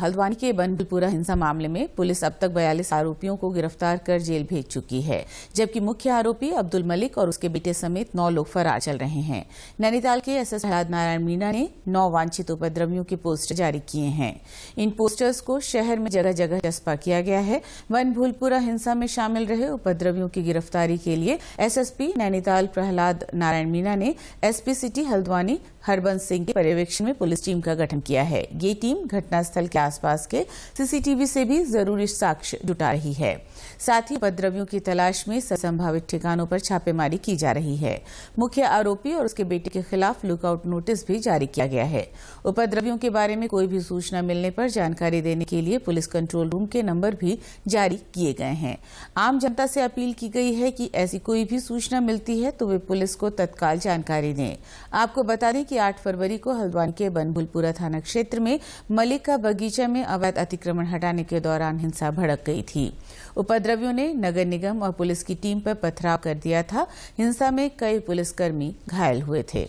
हल्द्वानी के बनपुरा हिंसा मामले में पुलिस अब तक बयालीस आरोपियों को गिरफ्तार कर जेल भेज चुकी है जबकि मुख्य आरोपी अब्दुल मलिक और उसके बेटे समेत नौ लोग फरार चल रहे हैं नैनीताल के एस एस नारायण मीणा ने नौ वांछित उपद्रवियों के पोस्टर जारी किए हैं इन पोस्टर्स को शहर में जगह जगह चस्पा किया गया है वन भूलपुरा हिंसा में शामिल रहे उपद्रवियों की गिरफ्तारी के लिए एसएसपी नैनीताल प्रहलाद नारायण मीणा ने एसपी सिटी हल्द्वानी हरबंस सिंह के पर्यवेक्षण में पुलिस टीम का गठन किया है ये टीम घटनास्थल के आसपास के सीसीटीवी से भी जरूरी साक्ष्य जुटा रही है साथ ही उपद्रवियों की तलाश में संभावित ठिकानों पर छापेमारी की जा रही है मुख्य आरोपी और उसके बेटे के खिलाफ लुकआउट नोटिस भी जारी किया गया है उपद्रवियों के बारे में कोई भी सूचना मिलने पर जानकारी देने के लिए पुलिस कंट्रोल रूम के नंबर भी जारी किए गए हैं आम जनता से अपील की गई है कि ऐसी कोई भी सूचना मिलती है तो वे पुलिस को तत्काल जानकारी दें आपको बता दें कि 8 फरवरी को हल्द्वानी के बनभुलपुरा थाना क्षेत्र में मलिक का बगीचा परिचय में अवैध अतिक्रमण हटाने के दौरान हिंसा भड़क गई थी उपद्रवियों ने नगर निगम और पुलिस की टीम पर पथराव कर दिया था हिंसा में कई पुलिसकर्मी घायल हुए थे